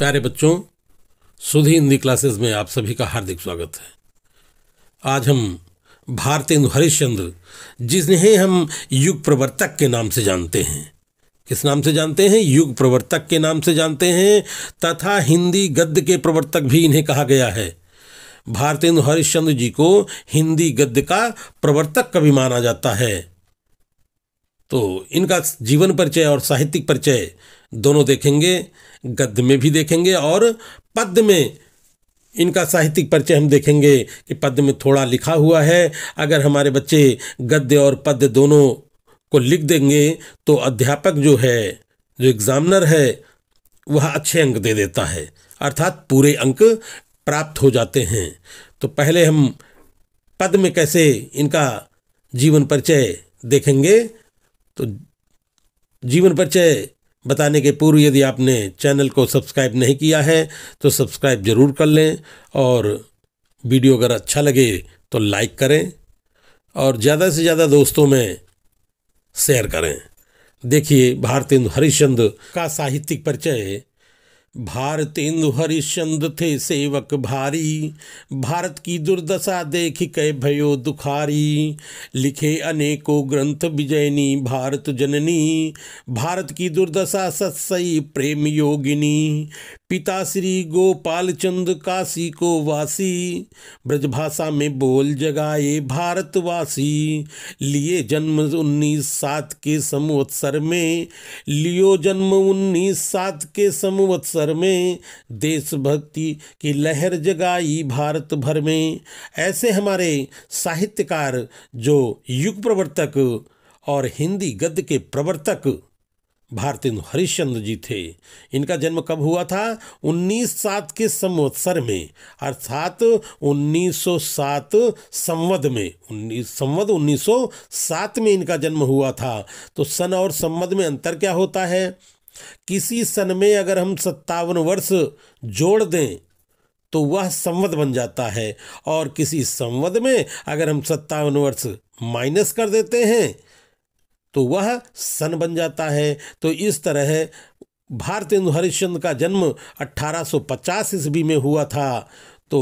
प्यारे बच्चों सुधी हिंदी क्लासेस में आप सभी का हार्दिक स्वागत है आज हम भारतेंदु हरिश्चंद्र जिन्हें हम युग प्रवर्तक के नाम से जानते हैं किस नाम से जानते हैं युग प्रवर्तक के नाम से जानते हैं तथा हिंदी गद्य के प्रवर्तक भी इन्हें कहा गया है भारतेंदु हरिश्चंद्र जी को हिंदी गद्य का प्रवर्तक कवि माना जाता है तो इनका जीवन परिचय और साहित्यिक परिचय दोनों देखेंगे गद्य में भी देखेंगे और पद्य में इनका साहित्यिक परिचय हम देखेंगे कि पद्य में थोड़ा लिखा हुआ है अगर हमारे बच्चे गद्य और पद्य दोनों को लिख देंगे तो अध्यापक जो है जो एग्जामिनर है वह अच्छे अंक दे देता है अर्थात पूरे अंक प्राप्त हो जाते हैं तो पहले हम पद में कैसे इनका जीवन परिचय देखेंगे तो जीवन परिचय बताने के पूर्व यदि आपने चैनल को सब्सक्राइब नहीं किया है तो सब्सक्राइब ज़रूर कर लें और वीडियो अगर अच्छा लगे तो लाइक करें और ज़्यादा से ज़्यादा दोस्तों में शेयर करें देखिए भारतेंदु हरिश्चंद्र का साहित्यिक परिचय भारतेंदु हरिश्चंद्र थे सेवक भारी भारत की दुर्दशा देख कह भयो दुखारी लिखे अनेकों ग्रंथ विजयनी भारत जननी भारत की दुर्दशा सत्सई प्रेम योगिनी पिता श्री गोपाल चंद काशी को वासी ब्रजभाषा में बोल जगाए भारतवासी लिए जन्म उन्नीस सात के समवत्सर में लियो जन्म उन्नीस सात के समवत्सर में देशभक्ति की लहर जगाई भारत भर में ऐसे हमारे साहित्यकार जो युग प्रवर्तक और हिंदी गद्य के प्रवर्तक भारतेंदु हरिश्चंद्र जी थे इनका जन्म कब हुआ था उन्नीस सात के संवत्सर में अर्थात उन्नीस सौ सात संवद में उन्नीस संवद सात में इनका जन्म हुआ था तो सन और संवद में अंतर क्या होता है किसी सन में अगर हम सत्तावन वर्ष जोड़ दें तो वह संवद बन जाता है और किसी संवद में अगर हम सत्तावन वर्ष माइनस कर देते हैं तो वह सन बन जाता है तो इस तरह भारतेंदु हरिश्चंद्र का जन्म 1850 ईस्वी में हुआ था तो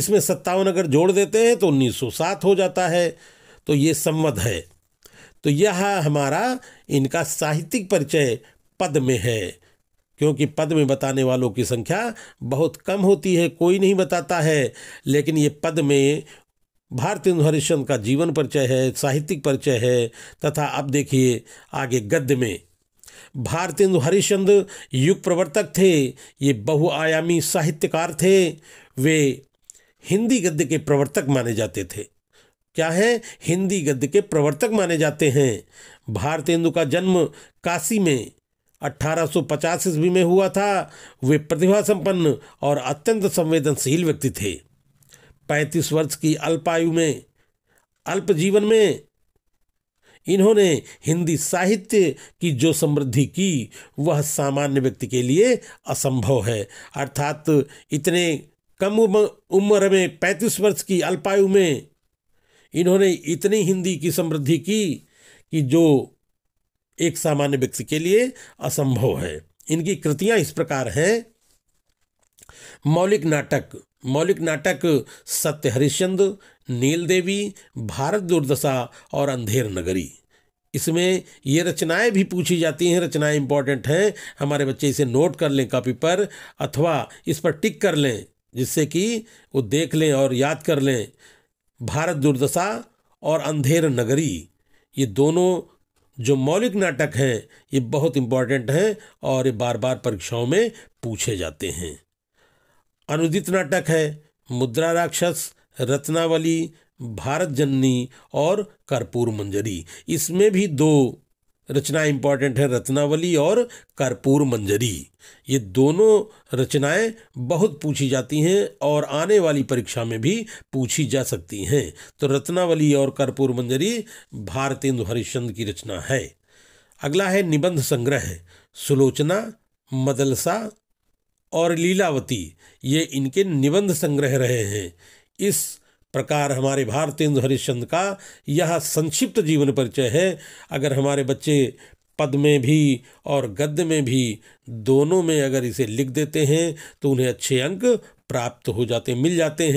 इसमें सत्तावन अगर जोड़ देते हैं तो 1907 हो जाता है तो ये संवध है तो यह हमारा इनका साहित्यिक परिचय पद में है क्योंकि पद में बताने वालों की संख्या बहुत कम होती है कोई नहीं बताता है लेकिन ये पद में भारतेंदु हरिश्चंद का जीवन परिचय है साहित्यिक परिचय है तथा अब देखिए आगे गद्य में भारतेंदु हरिश्चंद युग प्रवर्तक थे ये बहुआयामी साहित्यकार थे वे हिंदी गद्य के प्रवर्तक माने जाते थे क्या है हिंदी गद्य के प्रवर्तक माने जाते हैं भारतेंदु का जन्म काशी में 1850 ईस्वी में हुआ था वे प्रतिभा संपन्न और अत्यंत संवेदनशील व्यक्ति थे पैंतीस वर्ष की अल्पायु में अल्प जीवन में इन्होंने हिंदी साहित्य की जो समृद्धि की वह सामान्य व्यक्ति के लिए असंभव है अर्थात इतने कम उम्र में पैंतीस वर्ष की अल्पायु में इन्होंने इतनी हिंदी की समृद्धि की कि जो एक सामान्य व्यक्ति के लिए असंभव है इनकी कृतियां इस प्रकार हैं मौलिक नाटक मौलिक नाटक सत्य हरिश्चंद नील देवी भारत दुर्दशा और अंधेर नगरी इसमें ये रचनाएं भी पूछी जाती हैं रचनाएं इंपॉर्टेंट हैं हमारे बच्चे इसे नोट कर लें कॉपी पर अथवा इस पर टिक कर लें जिससे कि वो देख लें और याद कर लें भारत दुर्दशा और अंधेर नगरी ये दोनों जो मौलिक नाटक हैं ये बहुत इम्पॉर्टेंट हैं और ये बार बार परीक्षाओं में पूछे जाते हैं अनुदित नाटक है मुद्रा राक्षस रत्नावली भारत जननी और कर्पूर मंजरी इसमें भी दो रचना इम्पॉर्टेंट है रत्नावली और कर्पूर मंजरी ये दोनों रचनाएं बहुत पूछी जाती हैं और आने वाली परीक्षा में भी पूछी जा सकती हैं तो रत्नावली और कर्पूर मंजरी भारतेंदु हरिश्चंद की रचना है अगला है निबंध संग्रह सुलोचना मदलसा और लीलावती ये इनके निबंध संग्रह रहे हैं इस प्रकार हमारे भारतेंदु हरिश्चंद का यह संक्षिप्त जीवन परिचय है अगर हमारे बच्चे पद में भी और गद्य में भी दोनों में अगर इसे लिख देते हैं तो उन्हें अच्छे अंक प्राप्त हो जाते मिल जाते हैं